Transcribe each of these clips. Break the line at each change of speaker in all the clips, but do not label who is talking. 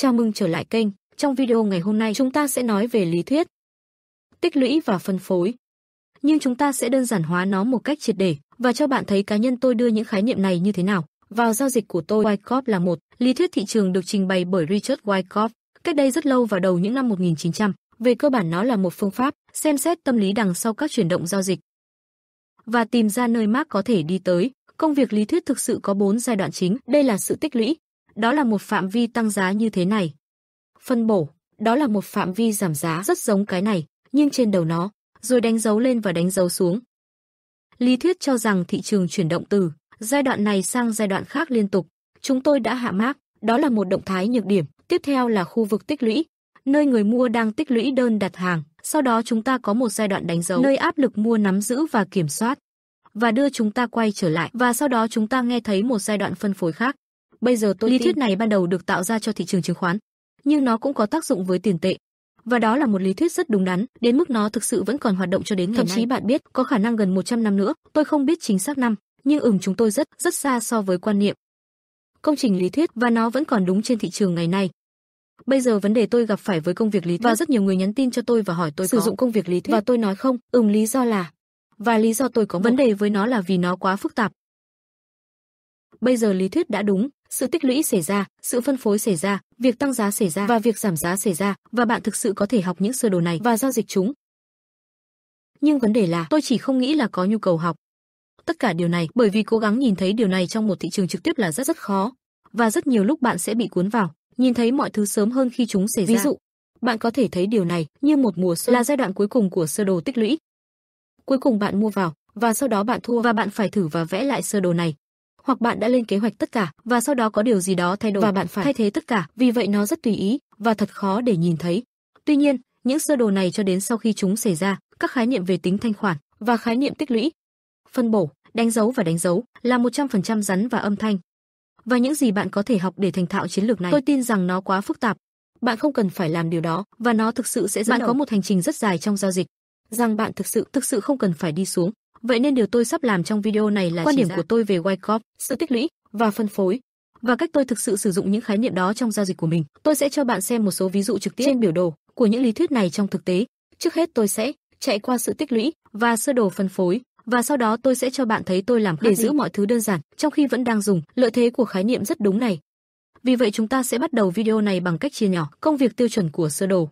Chào mừng trở lại kênh. Trong video ngày hôm nay chúng ta sẽ nói về lý thuyết tích lũy và phân phối. Nhưng chúng ta sẽ đơn giản hóa nó một cách triệt để và cho bạn thấy cá nhân tôi đưa những khái niệm này như thế nào. Vào giao dịch của tôi, Wyckoff là một lý thuyết thị trường được trình bày bởi Richard Wyckoff cách đây rất lâu vào đầu những năm 1900. Về cơ bản nó là một phương pháp xem xét tâm lý đằng sau các chuyển động giao dịch và tìm ra nơi Mark có thể đi tới. Công việc lý thuyết thực sự có 4 giai đoạn chính, đây là sự tích lũy, đó là một phạm vi tăng giá như thế này. Phân bổ, đó là một phạm vi giảm giá rất giống cái này, nhưng trên đầu nó, rồi đánh dấu lên và đánh dấu xuống. Lý thuyết cho rằng thị trường chuyển động từ giai đoạn này sang giai đoạn khác liên tục. Chúng tôi đã hạ mác, đó là một động thái nhược điểm. Tiếp theo là khu vực tích lũy, nơi người mua đang tích lũy đơn đặt hàng. Sau đó chúng ta có một giai đoạn đánh dấu, nơi áp lực mua nắm giữ và kiểm soát và đưa chúng ta quay trở lại và sau đó chúng ta nghe thấy một giai đoạn phân phối khác. Bây giờ tôi lý thuyết này ban đầu được tạo ra cho thị trường chứng khoán, nhưng nó cũng có tác dụng với tiền tệ. Và đó là một lý thuyết rất đúng đắn, đến mức nó thực sự vẫn còn hoạt động cho đến ngày Thậm nay. Thậm chí bạn biết, có khả năng gần 100 năm nữa, tôi không biết chính xác năm, nhưng ừm chúng tôi rất rất xa so với quan niệm. Công trình lý thuyết và nó vẫn còn đúng trên thị trường ngày nay. Bây giờ vấn đề tôi gặp phải với công việc lý thuyết và rất nhiều người nhắn tin cho tôi và hỏi tôi sử có. dụng công việc lý thuyết và tôi nói không, ừm lý do là và lý do tôi có vấn đề với nó là vì nó quá phức tạp. Bây giờ lý thuyết đã đúng, sự tích lũy xảy ra, sự phân phối xảy ra, việc tăng giá xảy ra và việc giảm giá xảy ra và bạn thực sự có thể học những sơ đồ này và giao dịch chúng. Nhưng vấn đề là tôi chỉ không nghĩ là có nhu cầu học. Tất cả điều này bởi vì cố gắng nhìn thấy điều này trong một thị trường trực tiếp là rất rất khó và rất nhiều lúc bạn sẽ bị cuốn vào, nhìn thấy mọi thứ sớm hơn khi chúng xảy ra. Ví dụ, bạn có thể thấy điều này như một mùa xuân là giai đoạn cuối cùng của sơ đồ tích lũy. Cuối cùng bạn mua vào và sau đó bạn thua và bạn phải thử và vẽ lại sơ đồ này hoặc bạn đã lên kế hoạch tất cả và sau đó có điều gì đó thay đổi và bạn phải thay thế tất cả, vì vậy nó rất tùy ý và thật khó để nhìn thấy. Tuy nhiên, những sơ đồ này cho đến sau khi chúng xảy ra, các khái niệm về tính thanh khoản và khái niệm tích lũy, phân bổ, đánh dấu và đánh dấu là 100% rắn và âm thanh. Và những gì bạn có thể học để thành thạo chiến lược này, tôi tin rằng nó quá phức tạp. Bạn không cần phải làm điều đó và nó thực sự sẽ dẫn bạn đầu. có một hành trình rất dài trong giao dịch. Rằng bạn thực sự thực sự không cần phải đi xuống Vậy nên điều tôi sắp làm trong video này là quan điểm ra. của tôi về Wyckoff, sự tích lũy và phân phối và cách tôi thực sự sử dụng những khái niệm đó trong giao dịch của mình. Tôi sẽ cho bạn xem một số ví dụ trực tiếp trên biểu đồ của những lý thuyết này trong thực tế. Trước hết tôi sẽ chạy qua sự tích lũy và sơ đồ phân phối và sau đó tôi sẽ cho bạn thấy tôi làm để giữ mọi thứ đơn giản trong khi vẫn đang dùng lợi thế của khái niệm rất đúng này. Vì vậy chúng ta sẽ bắt đầu video này bằng cách chia nhỏ công việc tiêu chuẩn của sơ đồ.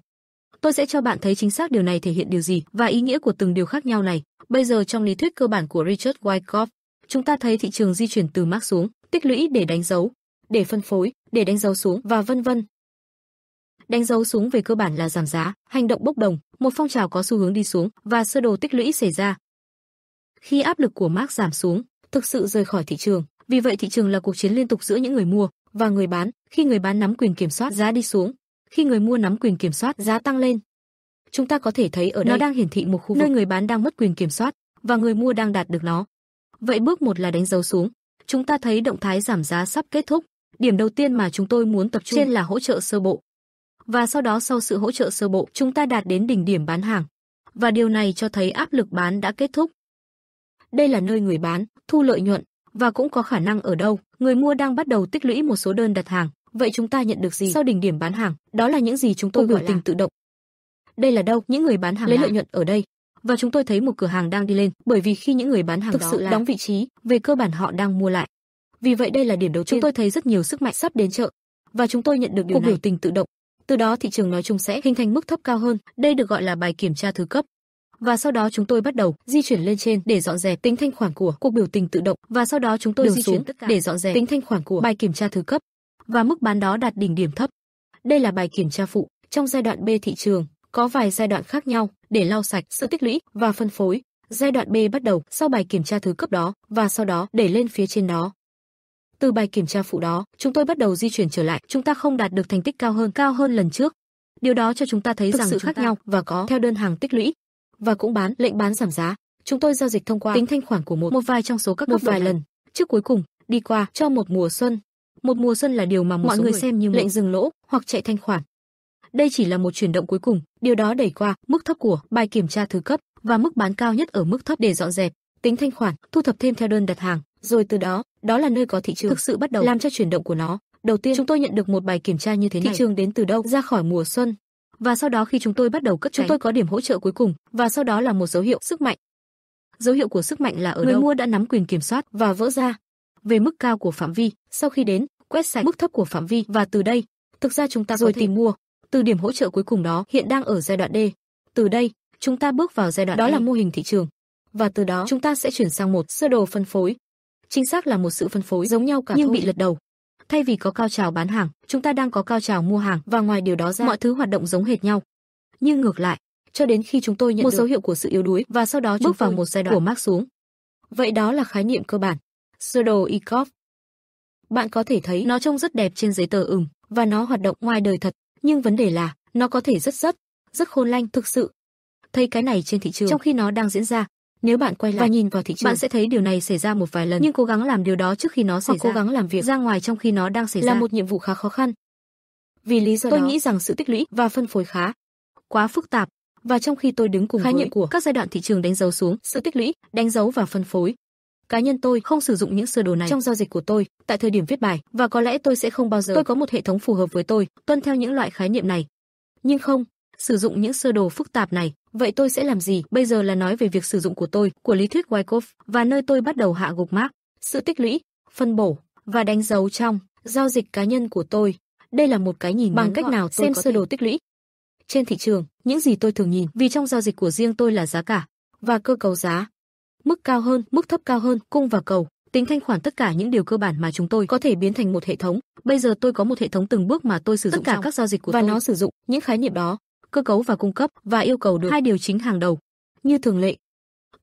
Tôi sẽ cho bạn thấy chính xác điều này thể hiện điều gì và ý nghĩa của từng điều khác nhau này. Bây giờ trong lý thuyết cơ bản của Richard Wyckoff, chúng ta thấy thị trường di chuyển từ mác xuống, tích lũy để đánh dấu, để phân phối, để đánh dấu xuống và vân vân. Đánh dấu xuống về cơ bản là giảm giá, hành động bốc đồng, một phong trào có xu hướng đi xuống và sơ đồ tích lũy xảy ra. Khi áp lực của mark giảm xuống, thực sự rời khỏi thị trường, vì vậy thị trường là cuộc chiến liên tục giữa những người mua và người bán, khi người bán nắm quyền kiểm soát giá đi xuống khi người mua nắm quyền kiểm soát giá tăng lên. Chúng ta có thể thấy ở đây nó đang hiển thị một khu vực nơi người bán đang mất quyền kiểm soát và người mua đang đạt được nó. Vậy bước một là đánh dấu xuống. Chúng ta thấy động thái giảm giá sắp kết thúc. Điểm đầu tiên mà chúng tôi muốn tập trung trên là hỗ trợ sơ bộ. Và sau đó sau sự hỗ trợ sơ bộ, chúng ta đạt đến đỉnh điểm bán hàng. Và điều này cho thấy áp lực bán đã kết thúc. Đây là nơi người bán thu lợi nhuận và cũng có khả năng ở đâu người mua đang bắt đầu tích lũy một số đơn đặt hàng. Vậy chúng ta nhận được gì sau đỉnh điểm bán hàng? Đó là những gì chúng tôi biểu tình là... tự động. Đây là đâu? Những người bán hàng lấy là... lợi nhuận ở đây. Và chúng tôi thấy một cửa hàng đang đi lên, bởi vì khi những người bán hàng thực đó sự là... đóng vị trí, về cơ bản họ đang mua lại. Vì vậy đây là điểm đầu tiên chúng tôi thấy rất nhiều sức mạnh sắp đến chợ và chúng tôi nhận được điều cuộc này. biểu tình tự động. Từ đó thị trường nói chung sẽ hình thành mức thấp cao hơn, đây được gọi là bài kiểm tra thứ cấp. Và sau đó chúng tôi bắt đầu di chuyển lên trên để dọn dẹp tính thanh khoản của cuộc biểu tình tự động và sau đó chúng tôi Đường di chuyển để dọn dẹp tính thanh khoản của bài kiểm tra thứ cấp và mức bán đó đạt đỉnh điểm thấp. Đây là bài kiểm tra phụ, trong giai đoạn B thị trường có vài giai đoạn khác nhau để lau sạch sự tích lũy và phân phối. Giai đoạn B bắt đầu sau bài kiểm tra thứ cấp đó và sau đó để lên phía trên đó. Từ bài kiểm tra phụ đó, chúng tôi bắt đầu di chuyển trở lại, chúng ta không đạt được thành tích cao hơn cao hơn lần trước. Điều đó cho chúng ta thấy Thực rằng sự khác ta... nhau và có theo đơn hàng tích lũy và cũng bán lệnh bán giảm giá. Chúng tôi giao dịch thông qua tính thanh khoản của một một vài trong số các một vài lần. Trước cuối cùng, đi qua cho một mùa xuân một mùa xuân là điều mà mọi người, người xem như lệnh dừng lỗ hoặc chạy thanh khoản. Đây chỉ là một chuyển động cuối cùng, điều đó đẩy qua mức thấp của bài kiểm tra thứ cấp và mức bán cao nhất ở mức thấp để dọn dẹp, tính thanh khoản, thu thập thêm theo đơn đặt hàng, rồi từ đó, đó là nơi có thị trường thực sự bắt đầu làm cho chuyển động của nó. Đầu tiên chúng tôi nhận được một bài kiểm tra như thế này. Thị trường đến từ đâu ra khỏi mùa xuân? Và sau đó khi chúng tôi bắt đầu cất chúng tôi có điểm hỗ trợ cuối cùng và sau đó là một dấu hiệu sức mạnh. Dấu hiệu của sức mạnh là ở người đâu? Người mua đã nắm quyền kiểm soát và vỡ ra. Về mức cao của phạm vi, sau khi đến, quét sạch mức thấp của phạm vi và từ đây, thực ra chúng ta rồi tìm mua. Từ điểm hỗ trợ cuối cùng đó hiện đang ở giai đoạn D. Từ đây, chúng ta bước vào giai đoạn đó A. E. là mô hình thị trường. Và từ đó chúng ta sẽ chuyển sang một sơ đồ phân phối. Chính xác là một sự phân phối giống nhau cả nhưng thôi. bị lật đầu. Thay vì có cao trào bán hàng, chúng ta đang có cao trào mua hàng và ngoài điều đó ra mọi thứ hoạt động giống hệt nhau. Nhưng ngược lại, cho đến khi chúng tôi nhận một được. dấu hiệu của sự yếu đuối và sau đó bước vào một giai đoạn của Mark xuống. Vậy đó là khái niệm cơ bản. Sơ đồ ECOF bạn có thể thấy nó trông rất đẹp trên giấy tờ ửng và nó hoạt động ngoài đời thật, nhưng vấn đề là nó có thể rất rất rất khôn lanh thực sự. Thấy cái này trên thị trường trong khi nó đang diễn ra, nếu bạn quay lại và nhìn vào thị trường, bạn sẽ thấy điều này xảy ra một vài lần, nhưng cố gắng làm điều đó trước khi nó xảy Hoặc cố gắng làm việc ra ngoài trong khi nó đang xảy là ra là một nhiệm vụ khá khó khăn. Vì lý do tôi đó, nghĩ rằng sự tích lũy và phân phối khá quá phức tạp và trong khi tôi đứng cùng khái niệm của các giai đoạn thị trường đánh dấu xuống sự tích lũy, đánh dấu và phân phối, cá nhân tôi không sử dụng những sơ đồ này trong giao dịch của tôi, tại thời điểm viết bài và có lẽ tôi sẽ không bao giờ tôi có một hệ thống phù hợp với tôi, tuân theo những loại khái niệm này. Nhưng không, sử dụng những sơ đồ phức tạp này, vậy tôi sẽ làm gì? Bây giờ là nói về việc sử dụng của tôi, của lý thuyết Wyckoff và nơi tôi bắt đầu hạ gục mác, sự tích lũy, phân bổ và đánh dấu trong giao dịch cá nhân của tôi. Đây là một cái nhìn bằng cách nào xem sơ đồ tích lũy. Trên thị trường, những gì tôi thường nhìn vì trong giao dịch của riêng tôi là giá cả và cơ cấu giá mức cao hơn, mức thấp cao hơn, cung và cầu, tính thanh khoản tất cả những điều cơ bản mà chúng tôi có thể biến thành một hệ thống. Bây giờ tôi có một hệ thống từng bước mà tôi sử dụng tất cả các giao dịch của và tôi. nó sử dụng những khái niệm đó, cơ cấu và cung cấp và yêu cầu được hai điều chính hàng đầu. Như thường lệ,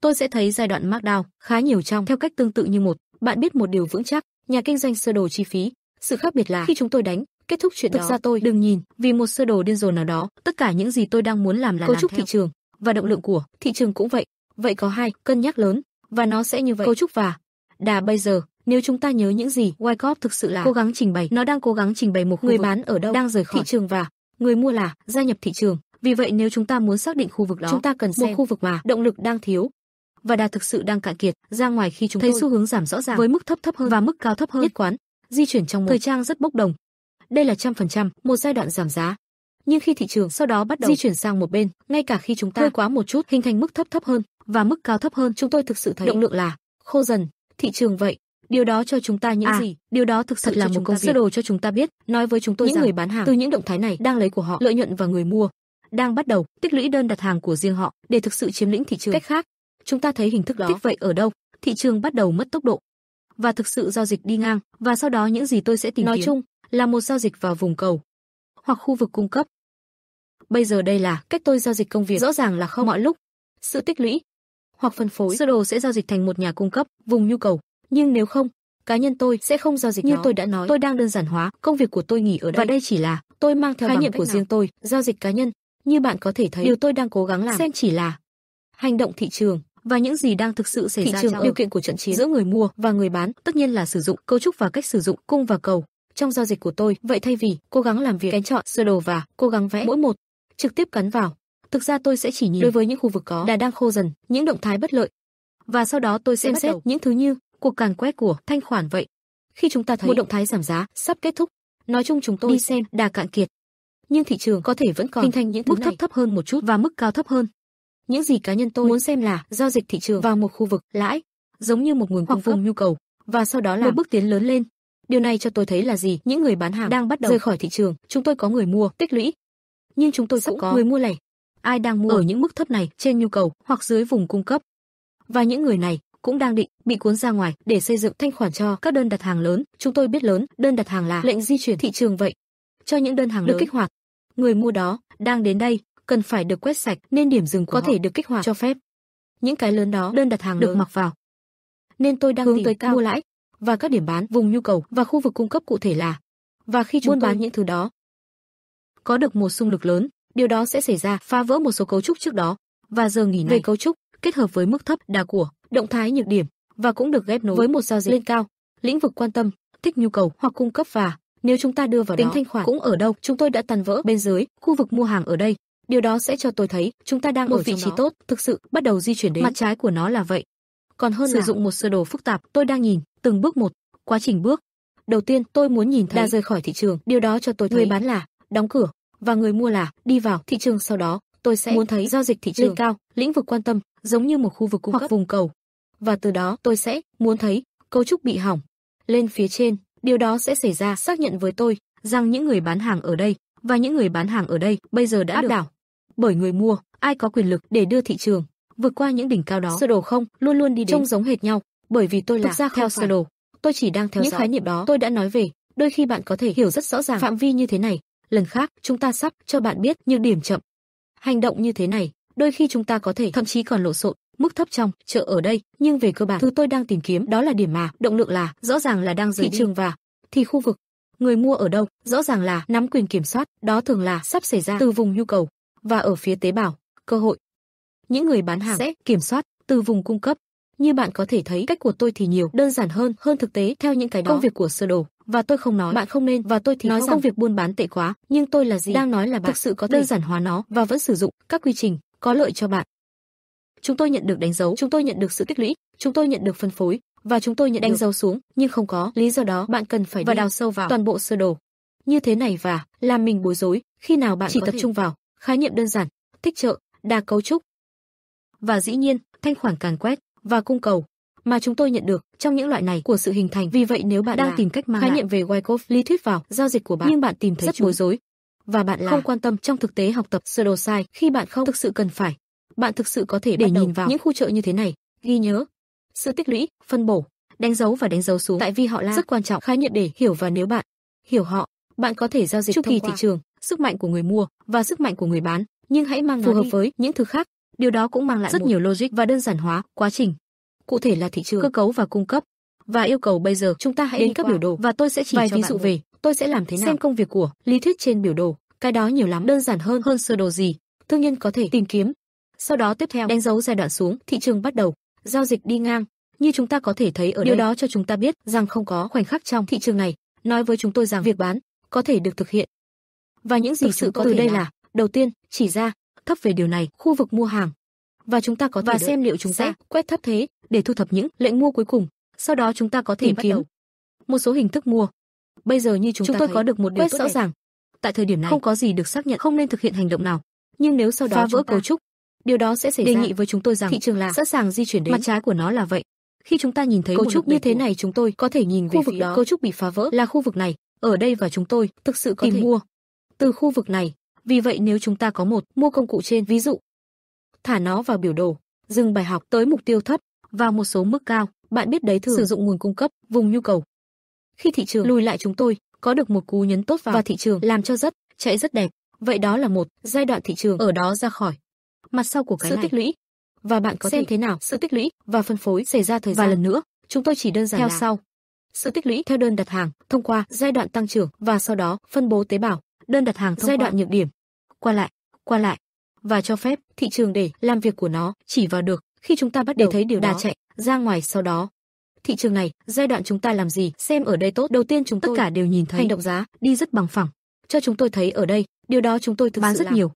tôi sẽ thấy giai đoạn markdown khá nhiều trong theo cách tương tự như một, bạn biết một điều vững chắc, nhà kinh doanh sơ đồ chi phí, sự khác biệt là khi chúng tôi đánh Kết thúc chuyện Thực đó. ra tôi đừng nhìn, vì một sơ đồ điên rồ nào đó, tất cả những gì tôi đang muốn làm là cấu trúc thị trường và động lượng của thị trường cũng vậy. Vậy có hai cân nhắc lớn, và nó sẽ như vậy cấu trúc và đà bây giờ nếu chúng ta nhớ những gì Wyckoff thực sự là cố gắng trình bày, nó đang cố gắng trình bày một khu người vực bán ở đâu đang rời khỏi thị trường và người mua là gia nhập thị trường. Vì vậy nếu chúng ta muốn xác định khu vực đó, chúng ta cần xem một khu vực mà động lực đang thiếu và đà thực sự đang cạn kiệt ra ngoài khi chúng thấy tôi. xu hướng giảm rõ ràng với mức thấp thấp hơn và mức cao thấp hơn nhất quán di chuyển trong một thời trang rất bốc đồng. Đây là trăm phần trăm một giai đoạn giảm giá. Nhưng khi thị trường sau đó bắt đầu di chuyển sang một bên, ngay cả khi chúng ta hơi quá một chút hình thành mức thấp thấp hơn, và mức cao thấp hơn chúng tôi thực sự thấy động lượng là khô dần, thị trường vậy. Điều đó cho chúng ta những à, gì? Điều đó thực sự thật là một công sơ đồ cho chúng ta biết, nói với chúng tôi những rằng người bán hàng từ những động thái này đang lấy của họ lợi nhuận và người mua đang bắt đầu tích lũy đơn đặt hàng của riêng họ để thực sự chiếm lĩnh thị trường. Cách khác, chúng ta thấy hình thức đó. Tích vậy ở đâu? Thị trường bắt đầu mất tốc độ và thực sự giao dịch đi ngang và sau đó những gì tôi sẽ tìm nói kiếm. chung là một giao dịch vào vùng cầu hoặc khu vực cung cấp. Bây giờ đây là cách tôi giao dịch công việc rõ ràng là không mọi lúc. Sự tích lũy, hoặc phân phối, sơ đồ sẽ giao dịch thành một nhà cung cấp, vùng nhu cầu. Nhưng nếu không, cá nhân tôi sẽ không giao dịch như nó. tôi đã nói tôi đang đơn giản hóa công việc của tôi nghỉ ở đây và đây chỉ là tôi mang theo khái niệm của nào? riêng tôi giao dịch cá nhân như bạn có thể thấy điều tôi đang cố gắng làm xem chỉ là hành động thị trường và những gì đang thực sự xảy thị ra trường điều kiện của trận chiến giữa người mua và người bán tất nhiên là sử dụng cấu trúc và cách sử dụng cung và cầu trong giao dịch của tôi vậy thay vì cố gắng làm việc kén chọn sơ đồ và cố gắng vẽ mỗi một trực tiếp cắn vào Thực ra tôi sẽ chỉ nhìn đối với những khu vực có đà đang khô dần, những động thái bất lợi. Và sau đó tôi sẽ xem xét những thứ như cuộc càn quét của thanh khoản vậy. Khi chúng ta thấy một động thái giảm giá sắp kết thúc, nói chung chúng tôi đi xem đà cạn kiệt. Nhưng thị trường có thể vẫn còn hình thành những mức thấp thấp hơn một chút và mức cao thấp hơn. Những gì cá nhân tôi muốn xem là giao dịch thị trường vào một khu vực lãi, giống như một nguồn cung vùng nhu cầu, và sau đó là một bước tiến lớn lên. Điều này cho tôi thấy là gì? Những người bán hàng đang bắt đầu rời khỏi thị trường, chúng tôi có người mua tích lũy, nhưng chúng tôi sắp có người mua lẻ ai đang mua ờ. ở những mức thấp này trên nhu cầu hoặc dưới vùng cung cấp. Và những người này cũng đang định bị cuốn ra ngoài để xây dựng thanh khoản cho các đơn đặt hàng lớn. Chúng tôi biết lớn, đơn đặt hàng là lệnh di chuyển thị trường vậy. Cho những đơn hàng được lớn. kích hoạt, người mua đó đang đến đây cần phải được quét sạch nên điểm dừng có họ. thể được kích hoạt cho phép. Những cái lớn đó đơn đặt hàng được lớn. mặc vào. Nên tôi đang hướng tới cao mua lãi và các điểm bán vùng nhu cầu và khu vực cung cấp cụ thể là và khi chúng buôn bán những thứ đó có được một xung lực lớn Điều đó sẽ xảy ra phá vỡ một số cấu trúc trước đó và giờ nghỉ này. về cấu trúc kết hợp với mức thấp đà của động thái nhược điểm và cũng được ghép nối với một giao dịch lên cao, lĩnh vực quan tâm, thích nhu cầu hoặc cung cấp và nếu chúng ta đưa vào tính đó, thanh khoản cũng ở đâu, chúng tôi đã tàn vỡ bên dưới khu vực mua hàng ở đây. Điều đó sẽ cho tôi thấy chúng ta đang một ở vị trí đó. tốt, thực sự bắt đầu di chuyển đến mặt trái của nó là vậy. Còn hơn sử dụng một sơ đồ phức tạp, tôi đang nhìn từng bước một, quá trình bước. Đầu tiên, tôi muốn nhìn thấy đã rời khỏi thị trường, điều đó cho tôi thấy người bán là đóng cửa, và người mua là đi vào thị trường sau đó, tôi sẽ muốn thấy giao dịch thị trường cao, lĩnh vực quan tâm, giống như một khu vực cung cấp vùng cầu. Và từ đó tôi sẽ muốn thấy cấu trúc bị hỏng. Lên phía trên, điều đó sẽ xảy ra xác nhận với tôi rằng những người bán hàng ở đây và những người bán hàng ở đây bây giờ đã áp đảo. Bởi người mua, ai có quyền lực để đưa thị trường vượt qua những đỉnh cao đó. Sơ đồ không luôn luôn đi đến trông giống hệt nhau, bởi vì tôi là ra theo sơ đồ. Tôi chỉ đang theo những dõi. khái niệm đó tôi đã nói về, đôi khi bạn có thể hiểu rất rõ ràng phạm vi như thế này lần khác chúng ta sắp cho bạn biết như điểm chậm. Hành động như thế này, đôi khi chúng ta có thể thậm chí còn lộn xộn, mức thấp trong chợ ở đây, nhưng về cơ bản thứ tôi đang tìm kiếm đó là điểm mà động lượng là rõ ràng là đang rời thị đi. trường và thì khu vực người mua ở đâu, rõ ràng là nắm quyền kiểm soát, đó thường là sắp xảy ra từ vùng nhu cầu và ở phía tế bào, cơ hội. Những người bán hàng sẽ kiểm soát từ vùng cung cấp. Như bạn có thể thấy cách của tôi thì nhiều đơn giản hơn hơn thực tế theo những cái đó. Công việc của sơ đồ và tôi không nói bạn không nên và tôi thì nói rằng công việc buôn bán tệ quá, nhưng tôi là gì đang nói là bạn thực sự có đơn giản hóa nó và vẫn sử dụng các quy trình có lợi cho bạn. Chúng tôi nhận được đánh dấu, chúng tôi nhận được sự tích lũy, chúng tôi nhận được phân phối và chúng tôi nhận đánh dấu xuống, nhưng không có lý do đó bạn cần phải và đào sâu vào toàn bộ sơ đồ. Như thế này và làm mình bối rối khi nào bạn chỉ tập thể. trung vào khái niệm đơn giản, thích trợ, đa cấu trúc. Và dĩ nhiên, thanh khoản càn quét và cung cầu mà chúng tôi nhận được trong những loại này của sự hình thành. Vì vậy nếu bạn đang tìm cách mang khái niệm về Wyckoff lý thuyết vào giao dịch của bạn nhưng bạn tìm thấy rất bối rối và bạn là không quan tâm trong thực tế học tập sơ đồ sai khi bạn không thực sự cần phải. Bạn thực sự có thể để nhìn vào những khu chợ như thế này, ghi nhớ sự tích lũy, phân bổ, đánh dấu và đánh dấu xuống tại vì họ là rất quan trọng khái niệm để hiểu và nếu bạn hiểu họ, bạn có thể giao dịch chu kỳ thị trường, sức mạnh của người mua và sức mạnh của người bán, nhưng hãy mang phù hợp với những thứ khác. Điều đó cũng mang lại rất nhiều logic và đơn giản hóa quá trình cụ thể là thị trường, cơ cấu và cung cấp. Và yêu cầu bây giờ chúng ta hãy đến các biểu đồ và tôi sẽ chỉ vài cho ví dụ về tôi sẽ làm thế nào. Xem công việc của lý thuyết trên biểu đồ, cái đó nhiều lắm đơn giản hơn hơn sơ đồ gì. Thương nhân có thể tìm kiếm. Sau đó tiếp theo đánh dấu giai đoạn xuống, thị trường bắt đầu, giao dịch đi ngang. Như chúng ta có thể thấy ở điều đây. đó cho chúng ta biết rằng không có khoảnh khắc trong thị trường này, nói với chúng tôi rằng việc bán có thể được thực hiện. Và những gì sự có từ đây là, đầu tiên, chỉ ra thấp về điều này, khu vực mua hàng, và chúng ta có thể và xem liệu chúng ta quét thấp thế để thu thập những lệnh mua cuối cùng. Sau đó chúng ta có thể tìm kiếm một số hình thức mua. Bây giờ như chúng, chúng tôi có được một điều quét rõ ràng. Tại thời điểm này không có gì được xác nhận không nên thực hiện hành động nào. Nhưng nếu sau đó phá vỡ cấu trúc, điều đó sẽ xảy đề ra. nghị với chúng tôi rằng thị trường là sẵn sàng di chuyển đến. Mặt trái của nó là vậy. Khi chúng ta nhìn thấy cấu trúc như thế này, chúng tôi có thể nhìn khu vực đó. Cấu trúc bị phá vỡ là khu vực này. Ở đây và chúng tôi thực sự có tìm thể mua từ khu vực này. Vì vậy nếu chúng ta có một mua công cụ trên ví dụ thả nó vào biểu đồ, dừng bài học tới mục tiêu thấp, vào một số mức cao, bạn biết đấy thử sử dụng nguồn cung cấp, vùng nhu cầu. Khi thị trường lùi lại chúng tôi, có được một cú nhấn tốt vào và thị trường làm cho rất, chạy rất đẹp, vậy đó là một giai đoạn thị trường ở đó ra khỏi. Mặt sau của cái sự này. tích lũy và bạn có xem thế nào sự tích lũy và phân phối xảy ra thời gian. Và lần nữa, chúng tôi chỉ đơn giản theo là sau. Sự tích lũy theo đơn đặt hàng thông qua giai đoạn tăng trưởng và sau đó phân bố tế bào, đơn đặt hàng giai qua. đoạn nhược điểm. Qua lại, qua lại, và cho phép thị trường để làm việc của nó chỉ vào được khi chúng ta bắt đầu thấy điều đà đó. chạy ra ngoài sau đó. Thị trường này, giai đoạn chúng ta làm gì, xem ở đây tốt. Đầu tiên chúng tất cả đều nhìn thấy hành động giá đi rất bằng phẳng. Cho chúng tôi thấy ở đây, điều đó chúng tôi thực bán rất làm. nhiều.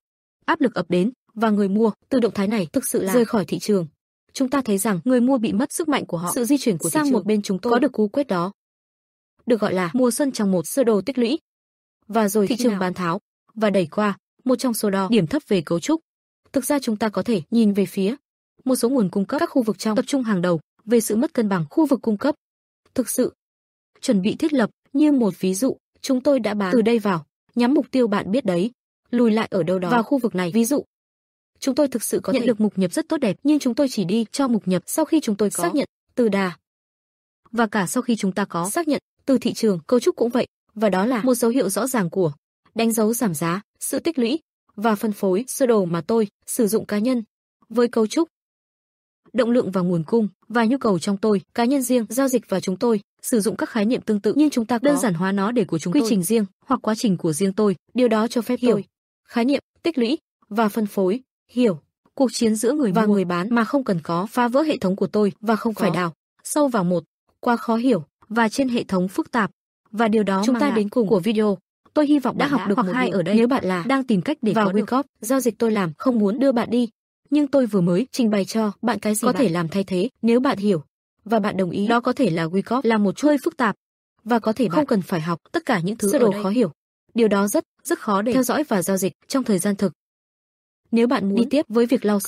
Áp lực ập đến và người mua từ động thái này thực sự là rời khỏi thị trường. Chúng ta thấy rằng người mua bị mất sức mạnh của họ. Sự di chuyển của sang thị trường. một bên chúng tôi có được cú quyết đó. Được gọi là mua sân trong một sơ đồ tích lũy. Và rồi thị trường nào? bán tháo và đẩy qua một trong số đó điểm thấp về cấu trúc. Thực ra chúng ta có thể nhìn về phía một số nguồn cung cấp các khu vực trong tập trung hàng đầu về sự mất cân bằng khu vực cung cấp. Thực sự, chuẩn bị thiết lập như một ví dụ, chúng tôi đã bám từ đây vào, nhắm mục tiêu bạn biết đấy, lùi lại ở đâu đó vào khu vực này ví dụ. Chúng tôi thực sự có nhận thể... được mục nhập rất tốt đẹp, nhưng chúng tôi chỉ đi cho mục nhập sau khi chúng tôi có xác nhận từ đà. Và cả sau khi chúng ta có xác nhận từ thị trường, cấu trúc cũng vậy, và đó là một dấu hiệu rõ ràng của đánh dấu giảm giá sự tích lũy và phân phối sơ đồ mà tôi sử dụng cá nhân với cấu trúc động lượng và nguồn cung và nhu cầu trong tôi, cá nhân riêng, giao dịch và chúng tôi sử dụng các khái niệm tương tự nhưng chúng ta đơn giản hóa nó để của chúng quy tôi. trình riêng hoặc quá trình của riêng tôi, điều đó cho phép hiểu. tôi khái niệm, tích lũy và phân phối, hiểu cuộc chiến giữa người và mua. người bán mà không cần có phá vỡ hệ thống của tôi và không có. phải đào sâu vào một quá khó hiểu và trên hệ thống phức tạp và điều đó chúng ta đến cùng của video Tôi hy vọng đã học được một hai ở đây. Nếu bạn là đang tìm cách để vào WeCop, giao dịch tôi làm không muốn đưa bạn đi, nhưng tôi vừa mới trình bày cho bạn cái gì có bạn? thể làm thay thế nếu bạn hiểu và bạn đồng ý. Đó có thể là WeCop là một chơi phức tạp và có thể bạn không cần phải học tất cả những thứ sơ đồ khó hiểu. Điều đó rất rất khó để theo dõi và giao dịch trong thời gian thực. Nếu bạn muốn đi tiếp với việc lau